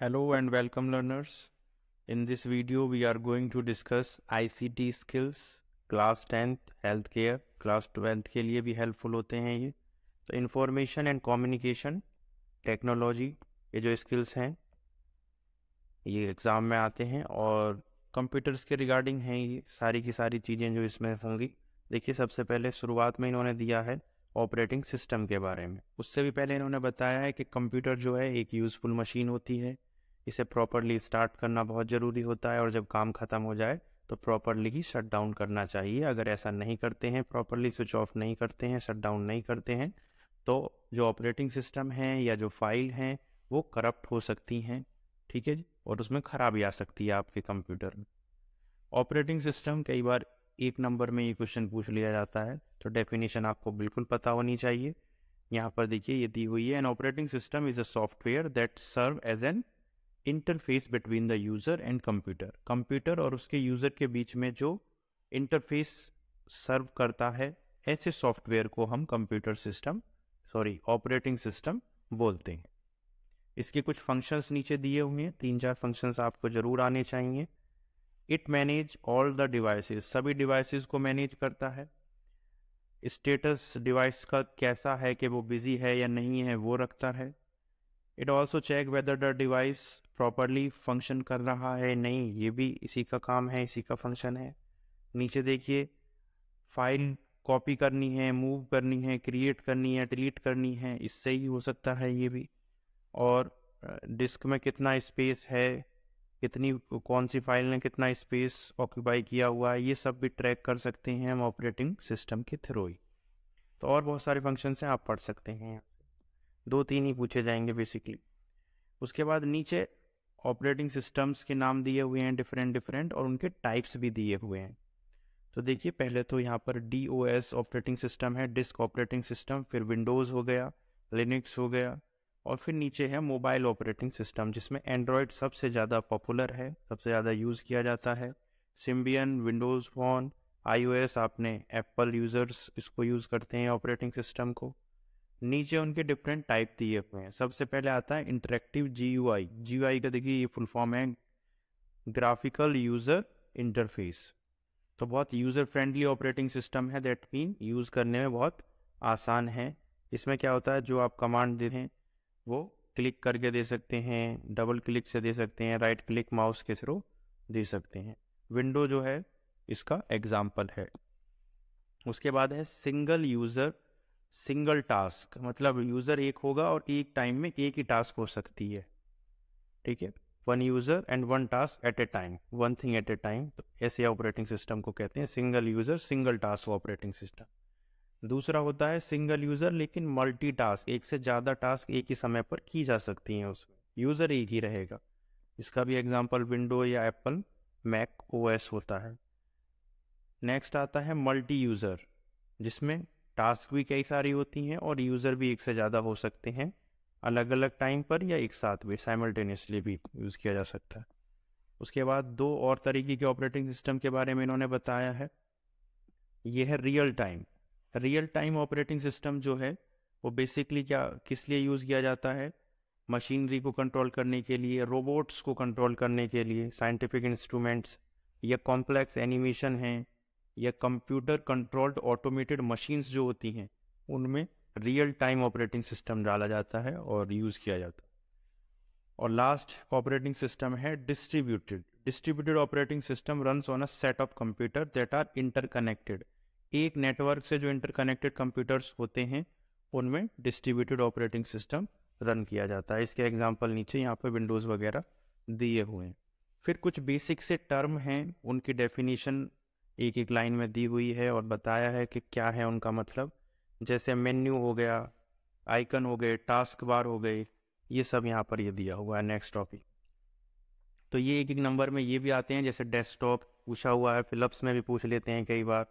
Hello and welcome learners. In this video we are going to discuss ICT skills class tenth health care class twelfth के लिए भी helpful होते हैं ये तो इंफॉर्मेशन एंड कम्युनिकेशन टेक्नोलॉजी ये जो स्किल्स हैं ये एग्ज़ाम में आते हैं और कंप्यूटर्स के रिगार्डिंग हैं ये सारी की सारी चीज़ें जो इसमें होंगी देखिए सबसे पहले शुरुआत में इन्होंने दिया है ऑपरेटिंग सिस्टम के बारे में उससे भी पहले इन्होंने बताया है कि कंप्यूटर जो है एक यूज़फुल मशीन होती है इसे प्रॉपरली स्टार्ट करना बहुत ज़रूरी होता है और जब काम ख़त्म हो जाए तो प्रॉपरली ही शट डाउन करना चाहिए अगर ऐसा नहीं करते हैं प्रॉपरली स्विच ऑफ नहीं करते हैं शट डाउन नहीं करते हैं तो जो ऑपरेटिंग सिस्टम है या जो फाइल हैं वो करप्ट हो सकती हैं ठीक है और उसमें ख़राबी आ सकती है आपके कंप्यूटर में ऑपरेटिंग सिस्टम कई बार एक नंबर में ये क्वेश्चन पूछ लिया जाता है तो डेफिनेशन आपको बिल्कुल पता होनी चाहिए यहाँ पर देखिए ये दी हुई है an operating system is a software that serve as an interface between the user and computer computer और उसके यूज़र के बीच में जो इंटरफेस सर्व करता है ऐसे सॉफ्टवेयर को हम computer system sorry operating system बोलते हैं इसके कुछ फंक्शंस नीचे दिए हुए हैं तीन चार फंक्शंस आपको ज़रूर आने चाहिए it manage all the devices सभी डिवाइसेस को मैनेज करता है स्टेटस डिवाइस का कैसा है कि वो बिज़ी है या नहीं है वो रखता है it also check whether the device properly function कर रहा है नहीं ये भी इसी का काम है इसी का फंक्शन है नीचे देखिए फाइल कॉपी करनी है मूव करनी है क्रिएट करनी है डिलीट करनी है इससे ही हो सकता है ये भी और डिस्क में कितना स्पेस है कितनी कौन सी फाइल ने कितना स्पेस ऑक्यूपाई किया हुआ है ये सब भी ट्रैक कर सकते हैं हम ऑपरेटिंग सिस्टम के थ्रू ही तो और बहुत सारे फंक्शन हैं आप पढ़ सकते हैं दो तीन ही पूछे जाएंगे बेसिकली उसके बाद नीचे ऑपरेटिंग सिस्टम्स के नाम दिए हुए हैं डिफरेंट डिफरेंट और उनके टाइप्स भी दिए हुए हैं तो देखिए पहले तो यहाँ पर D O S operating system है डिस्क ऑपरेटिंग सिस्टम फिर विंडोज़ हो गया लिनक्स हो गया और फिर नीचे है मोबाइल ऑपरेटिंग सिस्टम जिसमें एंड्रॉयड सबसे ज़्यादा पॉपुलर है सबसे ज़्यादा यूज़ किया जाता है सिम्बियन विंडोज़ फोन आईओएस आपने एप्पल यूज़र्स इसको यूज़ करते हैं ऑपरेटिंग सिस्टम को नीचे उनके डिफरेंट टाइप दिए हुए हैं सबसे पहले आता है interactive G U I G U I का देखिए ये फुल फॉर्म है ग्राफिकल यूज़र इंटरफेस तो बहुत यूज़र फ्रेंडली ऑपरेटिंग सिस्टम है दैट मीन यूज़ करने में बहुत आसान है इसमें क्या होता है जो आप कमांड दे हैं वो क्लिक करके दे सकते हैं डबल क्लिक से दे सकते हैं राइट क्लिक माउस के थ्रू दे सकते हैं विंडो जो है इसका एग्जाम्पल है उसके बाद है सिंगल यूज़र सिंगल टास्क मतलब यूज़र एक होगा और एक टाइम में एक ही टास्क हो सकती है ठीक है one user and one task at a time one thing at a time तो ऐसे ऑपरेटिंग सिस्टम को कहते हैं single user single task operating system दूसरा होता है सिंगल यूज़र लेकिन मल्टी टास्क एक से ज़्यादा टास्क एक ही समय पर की जा सकती हैं उसमें यूज़र एक ही रहेगा इसका भी एग्जाम्पल विंडो या एप्पल मैक ओ होता है नेक्स्ट आता है मल्टी यूज़र जिसमें टास्क भी कई सारी होती हैं और यूज़र भी एक से ज़्यादा हो सकते हैं अलग अलग टाइम पर या एक साथ भी साइमल्टेनियसली भी यूज़ किया जा सकता है उसके बाद दो और तरीके के ऑपरेटिंग सिस्टम के बारे में इन्होंने बताया है ये है real time real time operating system जो है वो बेसिकली क्या किस लिए यूज़ किया जाता है मशीनरी को कंट्रोल करने के लिए रोबोट्स को कंट्रोल करने के लिए साइंटिफिक इंस्ट्रूमेंट्स या कॉम्प्लेक्स एनिमेशन हैं या कंप्यूटर कंट्रोल्ड ऑटोमेटेड मशीन्स जो होती हैं उनमें रियल टाइम ऑपरेटिंग सिस्टम डाला जाता है और यूज़ किया जाता है और लास्ट ऑपरेटिंग सिस्टम है distributed distributed operating system run on a set of computer that are interconnected एक नेटवर्क से जो इंटरकनेक्टेड कंप्यूटर्स होते हैं उनमें डिस्ट्रीब्यूटेड ऑपरेटिंग सिस्टम रन किया जाता है इसके एग्जाम्पल नीचे यहाँ पर विंडोज़ वगैरह दिए हुए हैं फिर कुछ बेसिक से टर्म हैं उनकी डेफिनेशन एक एक लाइन में दी हुई है और बताया है कि क्या है उनका मतलब जैसे मेन्यू हो गया आइकन हो गए टास्क बार हो गए ये सब यहाँ पर ये दिया हुआ है नेक्स्ट टॉपिक तो ये एक एक नंबर में ये भी आते हैं जैसे डेस्कटॉप पूछा हुआ है फिलप्स में भी पूछ लेते हैं कई बार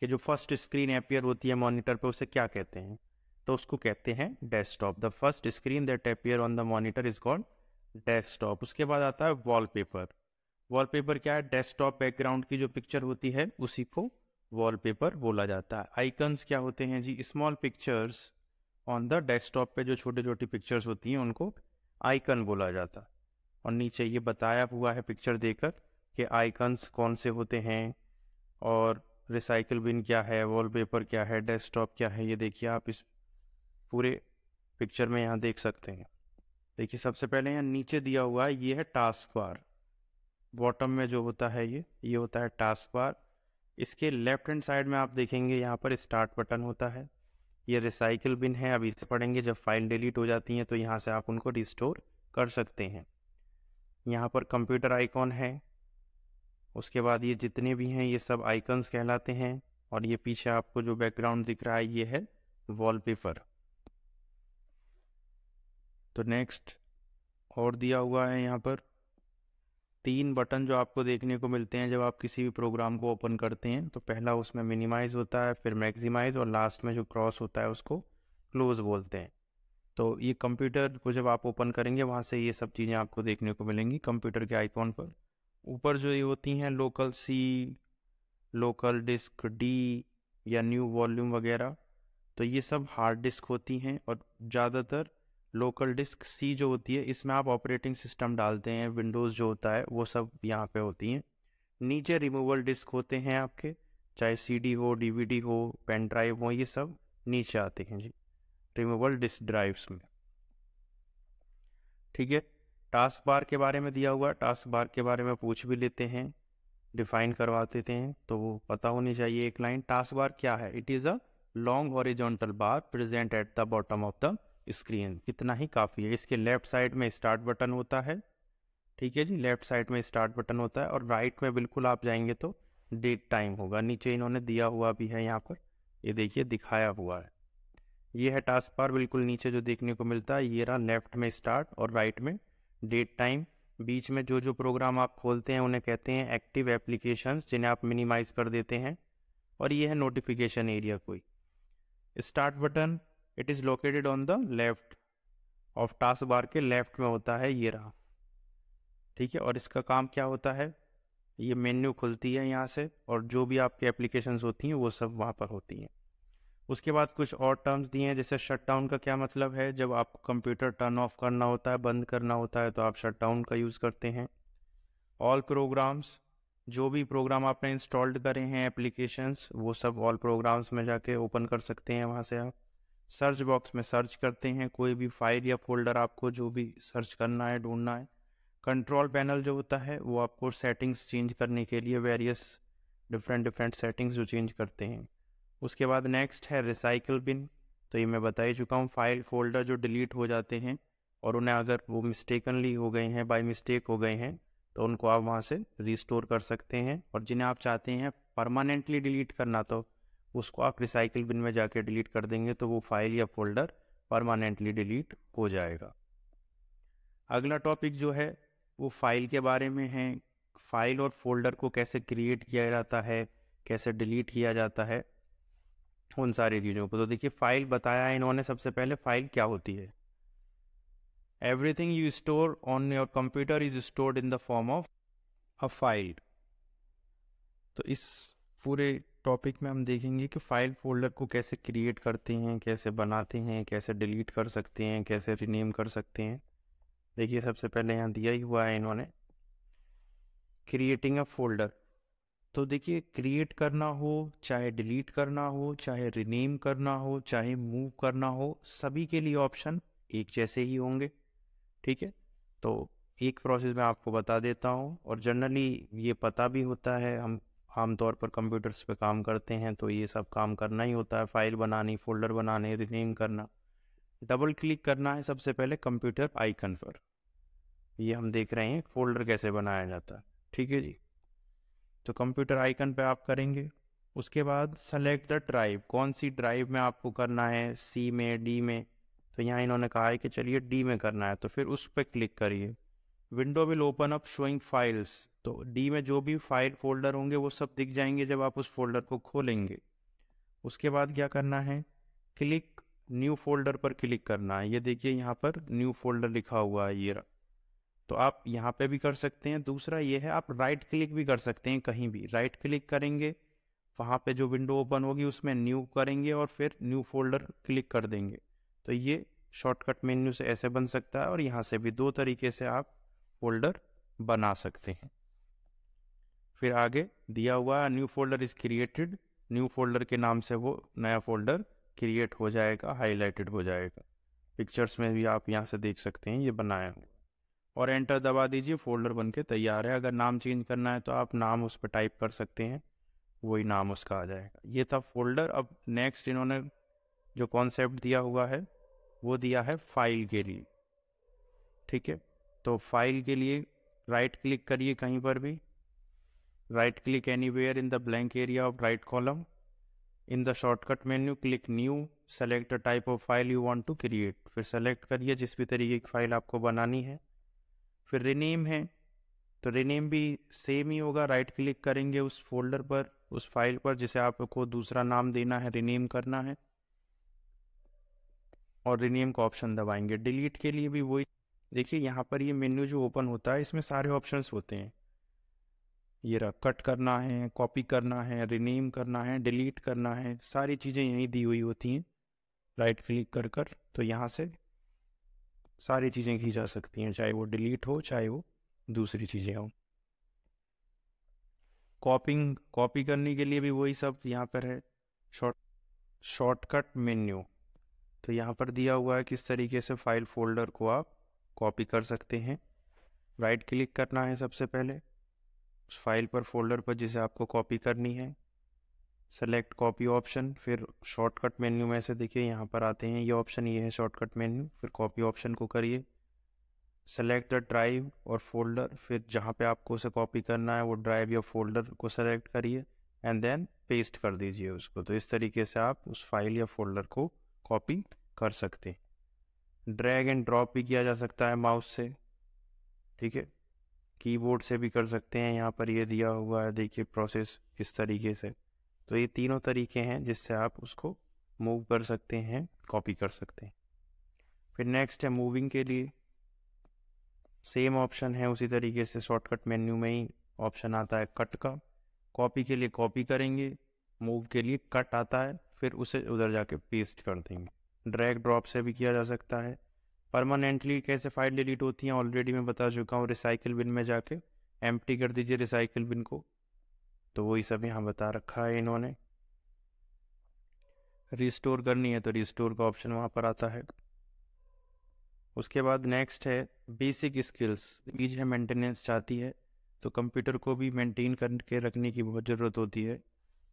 कि जो फर्स्ट स्क्रीन अपियर होती है मॉनिटर पे उसे क्या कहते हैं तो उसको कहते हैं desktop the first screen that appear on the monitor is called desktop उसके बाद आता है वॉलपेपर वॉलपेपर क्या है डेस्कटॉप बैकग्राउंड की जो पिक्चर होती है उसी को वॉलपेपर बोला जाता है आइकन्स क्या होते हैं जी small pictures on the desktop पे जो छोटी छोटी पिक्चर्स होती हैं उनको आइकन बोला जाता और नीचे ये बताया हुआ है पिक्चर देकर कि आइकन्स कौन से होते हैं और रिसाइकल बिन क्या है वॉलपेपर क्या है डेस्कटॉप क्या है ये देखिए आप इस पूरे पिक्चर में यहाँ देख सकते हैं देखिए सबसे पहले यहाँ नीचे दिया हुआ है ये है टास्क बार बॉटम में जो होता है ये ये होता है टास्क बार इसके लेफ्ट हैंड साइड में आप देखेंगे यहाँ पर स्टार्ट बटन होता है ये रिसाइकिल बिन है अब इसे पढ़ेंगे जब फाइल डिलीट हो जाती हैं तो यहाँ से आप उनको रिस्टोर कर सकते हैं यहाँ पर कंप्यूटर आइकॉन है उसके बाद ये जितने भी हैं ये सब आइकन्स कहलाते हैं और ये पीछे आपको जो बैकग्राउंड दिख रहा है ये है वॉलपेपर तो नेक्स्ट और दिया हुआ है यहाँ पर तीन बटन जो आपको देखने को मिलते हैं जब आप किसी भी प्रोग्राम को ओपन करते हैं तो पहला उसमें मिनिमाइज होता है फिर मैक्सिमाइज और लास्ट में जो क्रॉस होता है उसको क्लोज बोलते हैं तो ये कंप्यूटर को जब आप ओपन करेंगे वहाँ से ये सब चीज़ें आपको देखने को मिलेंगी कंप्यूटर के आइकॉन पर ऊपर जो ये होती हैं local C local disk D या न्यू वॉल्यूम वगैरह तो ये सब हार्ड डिस्क होती हैं और ज़्यादातर लोकल डिस्क सी जो होती है इसमें आप ऑपरेटिंग सिस्टम डालते हैं विंडोज़ जो होता है वो सब यहाँ पे होती हैं नीचे रिमूवल डिस्क होते हैं आपके चाहे सीडी हो डीवीडी हो पेन ड्राइव हो ये सब नीचे आते हैं जी रिमूवल डिस्क ड्राइव्स में ठीक है टास्क बार के बारे में दिया हुआ टास्क बार के बारे में पूछ भी लेते हैं डिफाइन करवा देते हैं तो वो पता होनी चाहिए एक लाइन टास्क बार क्या है it is a long horizontal bar present at the bottom of the screen इतना ही काफ़ी है इसके लेफ्ट साइड में स्टार्ट बटन होता है ठीक है जी लेफ्ट साइड में स्टार्ट बटन होता है और राइट में बिल्कुल आप जाएंगे तो डेट टाइम होगा नीचे इन्होंने दिया हुआ भी है यहाँ पर ये देखिए दिखाया हुआ है ये है टास्क पार बिल्कुल नीचे जो देखने को मिलता है ये रहा लेफ्ट में स्टार्ट और राइट में डेट टाइम बीच में जो जो प्रोग्राम आप खोलते हैं उन्हें कहते हैं एक्टिव एप्लीकेशन जिन्हें आप मिनिमाइज़ कर देते हैं और ये है नोटिफिकेशन एरिया कोई start button it is located on the left of task bar के लेफ्ट में होता है ये रहा ठीक है और इसका काम क्या होता है ये मेन्यू खुलती है यहाँ से और जो भी आपके एप्लीकेशंस होती हैं वो सब वहाँ पर होती हैं उसके बाद कुछ और टर्म्स दिए हैं जैसे शट डाउन का क्या मतलब है जब आपको कंप्यूटर टर्न ऑफ करना होता है बंद करना होता है तो आप शट डाउन का यूज़ करते हैं ऑल प्रोग्राम्स जो भी प्रोग्राम आपने इंस्टॉल्ड करे हैं एप्लीकेशंस वो सब ऑल प्रोग्राम्स में जाके ओपन कर सकते हैं वहाँ से आप सर्च बॉक्स में सर्च करते हैं कोई भी फाइल या फोल्डर आपको जो भी सर्च करना है ढूंढना है कंट्रोल पैनल जो होता है वो आपको सेटिंग्स चेंज करने के लिए वेरियस डिफरेंट डिफरेंट सेटिंग्स जो चेंज करते हैं उसके बाद नेक्स्ट है रिसाइकल बिन तो ये मैं बता ही चुका हूँ फाइल फोल्डर जो डिलीट हो जाते हैं और उन्हें अगर वो मिस्टेकनली हो गए हैं बाई मिस्टेक हो गए हैं तो उनको आप वहाँ से रिस्टोर कर सकते हैं और जिन्हें आप चाहते हैं परमानेंटली डिलीट करना तो उसको आप रिसाइकिल बिन में जाके डिलीट कर देंगे तो वो फाइल या फोल्डर परमानेंटली डिलीट हो जाएगा अगला टॉपिक जो है वो फाइल के बारे में है फाइल और फोल्डर को कैसे क्रिएट किया जाता है कैसे डिलीट किया जाता है उन सारी चीज़ों को तो देखिए फाइल बताया इन्होंने सबसे पहले फाइल क्या होती है everything you store on your computer is stored in the form of a file तो इस पूरे टॉपिक में हम देखेंगे कि फाइल फोल्डर को कैसे क्रिएट करते हैं कैसे बनाते हैं कैसे डिलीट कर सकते हैं कैसे रिनेम कर सकते हैं देखिए सबसे पहले यहाँ दिया ही हुआ है इन्होंने क्रिएटिंग अ फोल्डर तो देखिए क्रिएट करना हो चाहे डिलीट करना हो चाहे रिनेम करना हो चाहे मूव करना हो सभी के लिए ऑप्शन एक जैसे ही होंगे ठीक है तो एक प्रोसेस मैं आपको बता देता हूँ और जनरली ये पता भी होता है हम आमतौर पर कंप्यूटर्स पे काम करते हैं तो ये सब काम करना ही होता है फाइल बनानी फोल्डर बनाने रिनेम करना डबल क्लिक करना है सबसे पहले कंप्यूटर आइकन पर ये हम देख रहे हैं फोल्डर कैसे बनाया जाता है ठीक है जी तो कंप्यूटर आइकन पे आप करेंगे उसके बाद सेलेक्ट द ड्राइव कौन सी ड्राइव में आपको करना है सी में डी में तो यहाँ इन्होंने कहा है कि चलिए डी में करना है तो फिर उस पर क्लिक करिए window will open up showing files तो डी में जो भी फाइल फोल्डर होंगे वो सब दिख जाएंगे जब आप उस फोल्डर को खोलेंगे उसके बाद क्या करना है क्लिक न्यू फोल्डर पर क्लिक करना है ये देखिए यहाँ पर न्यू फोल्डर लिखा हुआ है ये तो आप यहाँ पे भी कर सकते हैं दूसरा ये है आप राइट क्लिक भी कर सकते हैं कहीं भी राइट क्लिक करेंगे वहाँ पे जो विंडो ओपन होगी उसमें न्यू करेंगे और फिर न्यू फोल्डर क्लिक कर देंगे तो ये शॉर्टकट मेन्यू से ऐसे बन सकता है और यहाँ से भी दो तरीके से आप फोल्डर बना सकते हैं फिर आगे दिया हुआ new folder is created new folder के नाम से वो नया फोल्डर क्रिएट हो जाएगा हाईलाइटेड हो जाएगा पिक्चर्स में भी आप यहाँ से देख सकते हैं ये बनाया हुआ और एंटर दबा दीजिए फोल्डर बन के तैयार है अगर नाम चेंज करना है तो आप नाम उस पर टाइप कर सकते हैं वही नाम उसका आ जाएगा ये था फोल्डर अब नेक्स्ट इन्होंने जो कॉन्सेप्ट दिया हुआ है वो दिया है फाइल के लिए ठीक है तो फाइल के लिए राइट क्लिक करिए कहीं पर भी right click anywhere in the blank area of right column in the shortcut menu click new select a type of file you want to create फिर सेलेक्ट करिए जिस भी तरीके की फ़ाइल आपको बनानी है फिर रिनेम है तो रिनेम भी सेम ही होगा राइट क्लिक करेंगे उस फोल्डर पर उस फाइल पर जिसे आपको दूसरा नाम देना है रिनेम करना है और रिनेम का ऑप्शन दबाएंगे डिलीट के लिए भी वही देखिए यहाँ पर ये मेन्यू जो ओपन होता है इसमें सारे ऑप्शन होते हैं ये रहा कट करना है कॉपी करना है रिनेम करना है डिलीट करना है सारी चीज़ें यहीं दी हुई होती हैं राइट क्लिक कर कर तो यहाँ से सारी चीज़ें की जा सकती हैं चाहे वो डिलीट हो चाहे वो दूसरी चीज़ें हों कॉपिंग कॉपी करने के लिए भी वही सब यहाँ पर है शॉर्ट शॉर्टकट मेन्यू तो यहाँ पर दिया हुआ है किस तरीके से फाइल फोल्डर को आप कॉपी कर सकते हैं राइट क्लिक करना है सबसे पहले उस फाइल पर फोल्डर पर जिसे आपको कॉपी करनी है सेलेक्ट कॉपी ऑप्शन फिर शॉर्टकट मेन्यू में से देखिए यहाँ पर आते हैं ये ऑप्शन ये है शॉर्टकट मेन्यू फिर कॉपी ऑप्शन को करिए सेलेक्ट द ड्राइव और फोल्डर फिर जहाँ पे आपको उसे कॉपी करना है वो ड्राइव या फोल्डर को सेलेक्ट करिए एंड देन पेस्ट कर दीजिए उसको तो इस तरीके से आप उस फाइल या फोल्डर को कॉपी कर सकते हैं ड्रैग एंड ड्रॉप भी किया जा सकता है माउस से ठीक है कीबोर्ड से भी कर सकते हैं यहाँ पर ये दिया हुआ है देखिए प्रोसेस किस तरीके से तो ये तीनों तरीके हैं जिससे आप उसको मूव कर सकते हैं कॉपी कर सकते हैं फिर नेक्स्ट है मूविंग के लिए सेम ऑप्शन है उसी तरीके से शॉर्टकट मेन्यू में ही ऑप्शन आता है कट का कॉपी के लिए कॉपी करेंगे मूव के लिए कट आता है फिर उसे उधर जाके पेस्ट कर देंगे ड्रैग ड्रॉप से भी किया जा सकता है परमानेंटली कैसे फाइल डिलीट होती हैं ऑलरेडी मैं बता चुका हूँ रिसाइकिल बिन में जाके एम कर दीजिए रिसाइकिल बिन को तो वही सब यहाँ बता रखा है इन्होंने रिस्टोर करनी है तो रिस्टोर का ऑप्शन वहाँ पर आता है उसके बाद नेक्स्ट है बेसिक स्किल्स ईज है मेंटेनेंस चाहती है तो कंप्यूटर को भी मेंटेन करके रखने की बहुत ज़रूरत होती है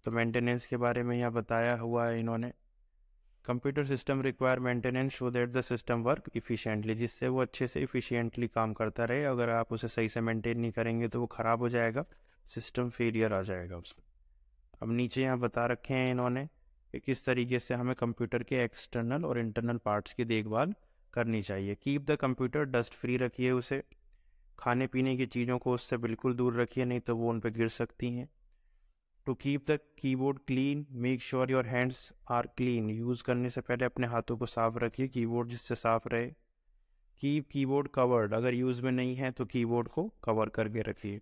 तो मेंटेनेंस के बारे में यहाँ बताया हुआ है इन्होंने computer system require maintenance so that the system work efficiently जिससे वो अच्छे से इफ़िशियंटली काम करता रहे अगर आप उसे सही से मेंटेन नहीं करेंगे तो वो ख़राब हो जाएगा सिस्टम फेलियर आ जाएगा उसमें अब नीचे यहाँ बता रखे हैं इन्होंने कि किस तरीके से हमें कंप्यूटर के एक्सटर्नल और इंटरनल पार्ट्स की देखभाल करनी चाहिए keep the computer dust free रखिए उसे खाने पीने की चीज़ों को उससे बिल्कुल दूर रखिए नहीं तो वो उन पर गिर सकती हैं to keep the keyboard clean make sure your hands are clean use करने से पहले अपने हाथों को साफ रखिए कीबोर्ड जिससे साफ रहे कीप कीबोर्ड कवर्ड अगर यूज़ में नहीं है तो कीबोर्ड को कवर करके रखिए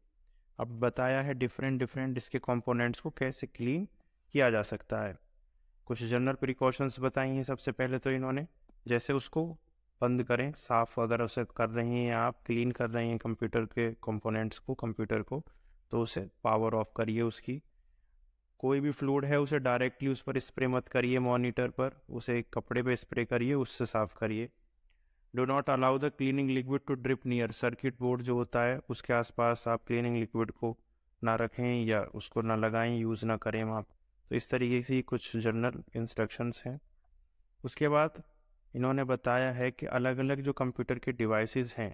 अब बताया है डिफरेंट डिफरेंट इसके कंपोनेंट्स को कैसे क्लीन किया जा सकता है कुछ जनरल प्रिकॉशंस बताई हैं सबसे पहले तो इन्होंने जैसे उसको बंद करें साफ़ अगर उसे कर रहे हैं या आप क्लीन कर रहे हैं कंप्यूटर के कंपोनेंट्स को कंप्यूटर को तो उसे पावर ऑफ करिए उसकी कोई भी फ्लूड है उसे डायरेक्टली उस पर स्प्रे मत करिए मॉनिटर पर उसे कपड़े पे स्प्रे करिए उससे साफ़ करिए do not allow the cleaning liquid to drip near circuit board जो होता है उसके आसपास आप क्लीनिंग लिक्विड को ना रखें या उसको ना लगाएं यूज़ ना करें आप तो इस तरीके से कुछ जनरल इंस्ट्रक्शंस हैं उसके बाद इन्होंने बताया है कि अलग अलग जो कंप्यूटर के डिवाइसेस हैं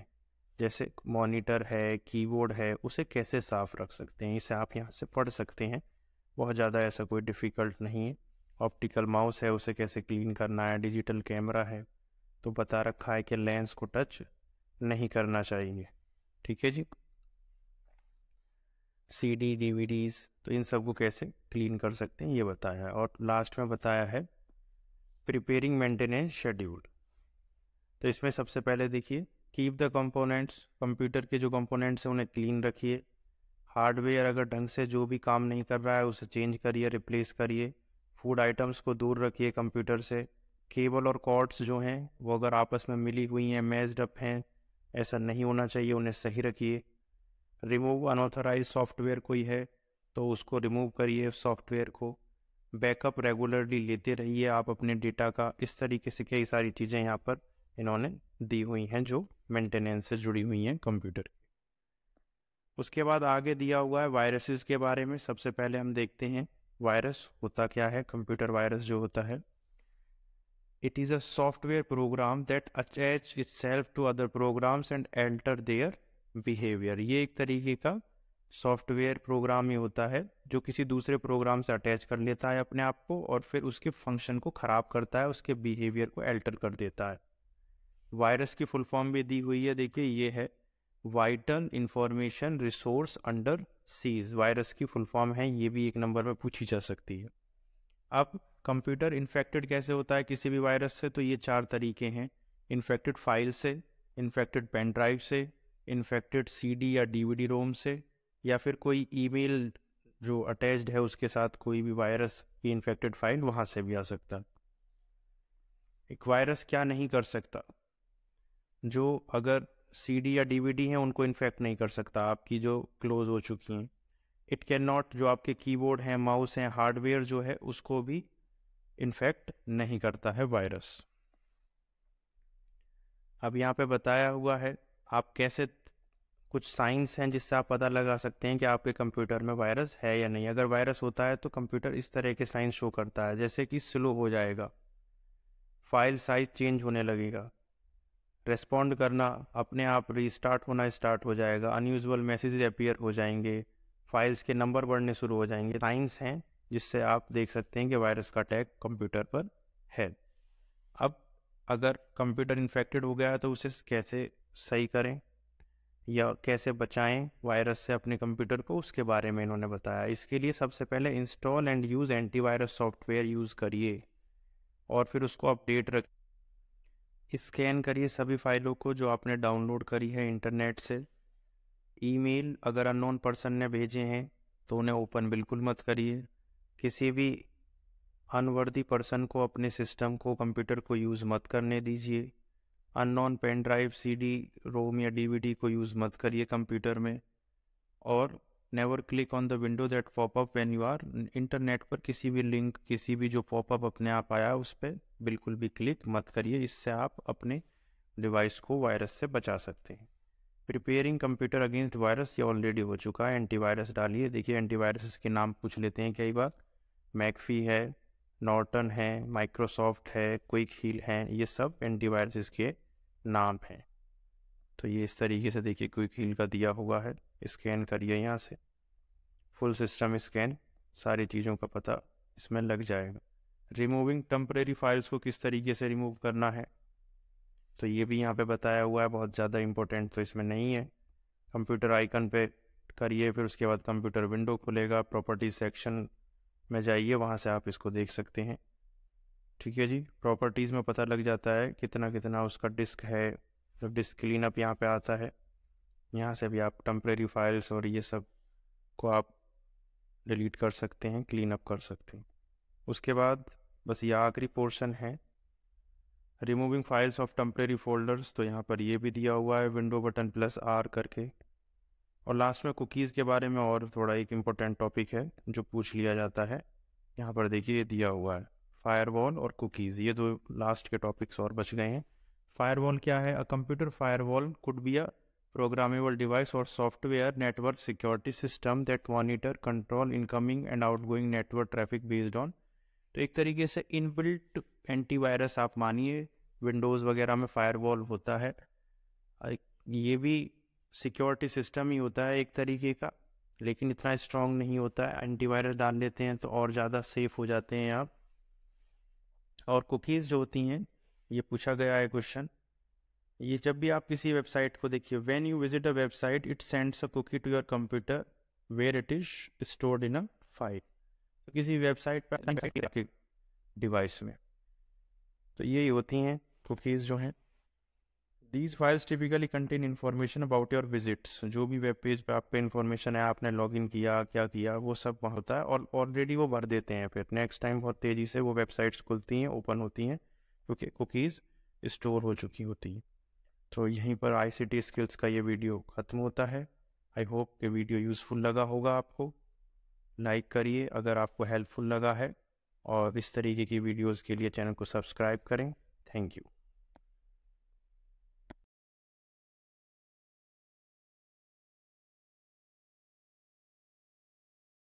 जैसे मॉनिटर है कीबोर्ड है उसे कैसे साफ़ रख सकते हैं इसे आप यहाँ से पढ़ सकते हैं बहुत ज़्यादा ऐसा कोई डिफ़िकल्ट नहीं है ऑप्टिकल माउस है उसे कैसे क्लीन करना है डिजिटल कैमरा है तो बता रखा है कि लेंस को टच नहीं करना चाहिए ठीक है जी C D D V Ds तो इन सब को कैसे क्लीन कर सकते हैं ये बताया है और लास्ट में बताया है प्रिपेयरिंग मेंटेनेंस शेड्यूल तो इसमें सबसे पहले देखिए कीप द कंपोनेंट्स कंप्यूटर के जो कंपोनेंट्स हैं उन्हें क्लीन रखिए हार्डवेयर अगर ढंग से जो भी काम नहीं कर रहा है उसे चेंज करिए रिप्लेस करिए फूड आइटम्स को दूर रखिए कंप्यूटर से केबल और कॉर्ड्स जो हैं वो अगर आपस में मिली हुई हैं मैज्ड अप हैं ऐसा नहीं होना चाहिए उन्हें सही रखिए रिमूव अनऑथराइज सॉफ्टवेयर कोई है तो उसको रिमूव करिए सॉफ्टवेयर को बैकअप रेगुलरली लेते रहिए आप अपने डेटा का इस तरीके से कई सारी चीज़ें यहाँ पर इन्होंने दी हुई हैं जो मेंटेनेंस से जुड़ी हुई हैं कंप्यूटर उसके बाद आगे दिया हुआ है वायरसेस के बारे में सबसे पहले हम देखते हैं वायरस होता क्या है कंप्यूटर वायरस जो होता है it is a software program that attach itself to other programs and alter their behaviour ये एक तरीके का सॉफ्टवेयर प्रोग्राम ही होता है जो किसी दूसरे प्रोग्राम से अटैच कर लेता है अपने आप को और फिर उसके फंक्शन को ख़राब करता है उसके बिहेवियर को एल्टर कर देता है वायरस की फुल फॉर्म भी दी हुई है देखिए ये है vital information resource under seize virus की फुल फॉर्म है ये भी एक नंबर में पूछी जा सकती है अब कंप्यूटर इन्फेक्टेड कैसे होता है किसी भी वायरस से तो ये चार तरीके हैं इन्फेक्टेड फाइल से इन्फेक्टेड पेन ड्राइव से इन्फेक्टेड सीडी या डीवीडी रोम से या फिर कोई ईमेल जो अटैच्ड है उसके साथ कोई भी वायरस की इन्फेक्टेड फाइल वहाँ से भी आ सकता एक वायरस क्या नहीं कर सकता जो अगर सीडी या डीवीडी हैं उनको इन्फेक्ट नहीं कर सकता आपकी जो क्लोज हो चुकी हैं इट कैन नॉट जो आपके कीबोर्ड हैं माउस हैं हार्डवेयर जो है उसको भी इन्फेक्ट नहीं करता है वायरस अब यहाँ पे बताया हुआ है आप कैसे कुछ साइंस हैं जिससे आप पता लगा सकते हैं कि आपके कंप्यूटर में वायरस है या नहीं अगर वायरस होता है तो कंप्यूटर इस तरह के साइंस शो करता है जैसे कि स्लो हो जाएगा फाइल साइज चेंज होने लगेगा रेस्पॉन्ड करना अपने आप रिस्टार्ट होना स्टार्ट हो जाएगा अनयूजल मैसेजेज अपियर हो जाएंगे फाइल्स के नंबर बढ़ने शुरू हो जाएंगे साइंस हैं जिससे आप देख सकते हैं कि वायरस का अटैक कंप्यूटर पर है अब अगर कंप्यूटर इन्फेक्टेड हो गया है तो उसे कैसे सही करें या कैसे बचाएं वायरस से अपने कंप्यूटर को उसके बारे में इन्होंने बताया इसके लिए सबसे पहले install and use antivirus software use करिए और फिर उसको अपडेट रख स्कैन करिए सभी फाइलों को जो आपने डाउनलोड करी है इंटरनेट से ईमेल अगर अननोन पर्सन ने भेजे हैं तो उन्हें ओपन बिल्कुल मत करिए किसी भी अनवर्दी पर्सन को अपने सिस्टम को कंप्यूटर को यूज़ मत करने दीजिए unknown pen drive CD ROM या डीवीडी को यूज़ मत करिए कंप्यूटर में और never click on the window that pop up when you are internet पर किसी भी लिंक किसी भी जो पॉपअप अपने आप आया उस पर बिल्कुल भी क्लिक मत करिए इससे आप अपने डिवाइस को वायरस से बचा सकते हैं प्रिपेयरिंग कंप्यूटर अगेंस्ट वायरस ये ऑलरेडी हो चुका है एंटीवायरस डालिए देखिए एंटीवायरस के नाम पूछ लेते हैं कई बार मैकफी है नॉर्टन है माइक्रोसॉफ्ट है क्विक हील है ये सब एंटीवायरस के नाम हैं तो ये इस तरीके से देखिए क्विक हील का दिया हुआ है स्कैन करिए यहाँ से फुल सिस्टम स्कैन सारी चीज़ों का पता इसमें लग जाएगा रिमूविंग टम्परेरी फाइल्स को किस तरीके से रिमूव करना है तो ये भी यहाँ पे बताया हुआ है बहुत ज़्यादा इम्पोर्टेंट तो इसमें नहीं है कंप्यूटर आइकन पे करिए फिर उसके बाद कंप्यूटर विंडो खुलेगा प्रॉपर्टी सेक्शन में जाइए वहाँ से आप इसको देख सकते हैं ठीक है जी प्रॉपर्टीज़ में पता लग जाता है कितना कितना उसका डिस्क है जब डिस्क क्लीन अप यहाँ पे आता है यहाँ से भी आप टम्प्रेरी फाइल्स और ये सब को आप डिलीट कर सकते हैं क्लीन अप कर सकते हैं उसके बाद बस ये आखिरी पोर्शन है removing files of temporary folders तो यहाँ पर ये भी दिया हुआ है विंडो बटन प्लस आर करके और लास्ट में कुकीज़ के बारे में और थोड़ा एक इम्पोर्टेंट टॉपिक है जो पूछ लिया जाता है यहाँ पर देखिए ये दिया हुआ है फायरवॉल और कुकीज़ ये दो तो लास्ट के टॉपिक्स और बच गए हैं फायरवॉल क्या है a computer firewall could be a programmable device or software network security system that monitor control incoming and outgoing network traffic based on तो एक तरीके से इनबिल्ट एंटीवायरस आप मानिए विंडोज़ वगैरह में फायरवॉल होता है ये भी सिक्योरिटी सिस्टम ही होता है एक तरीके का लेकिन इतना स्ट्रांग नहीं होता है एंटीवायरस डाल देते हैं तो और ज़्यादा सेफ हो जाते हैं आप और कुकीज़ जो होती हैं ये पूछा गया है क्वेश्चन ये जब भी आप किसी वेबसाइट को देखिए when you visit a website it sends a cookie to your computer where it is stored in a file तो किसी वेबसाइट पर आपके डिवाइस में तो यही होती हैं कुकीज़ जो हैं these files typically contain information about your visits जो भी वेब पेज पर आपको इन्फॉर्मेशन है आपने लॉग इन किया क्या किया वो सब वहाँ होता है और ऑलरेडी वो भर देते हैं फिर नेक्स्ट टाइम बहुत तेज़ी से वो वेबसाइट्स खुलती हैं ओपन होती हैं क्योंकि कुकीज़ स्टोर हो चुकी होती हैं तो यहीं पर आई स्किल्स का ये वीडियो ख़त्म होता है आई होप ये वीडियो यूज़फुल लगा होगा आपको लाइक करिए अगर आपको हेल्पफुल लगा है और इस तरीके की वीडियोज़ के लिए चैनल को सब्सक्राइब करें थैंक यू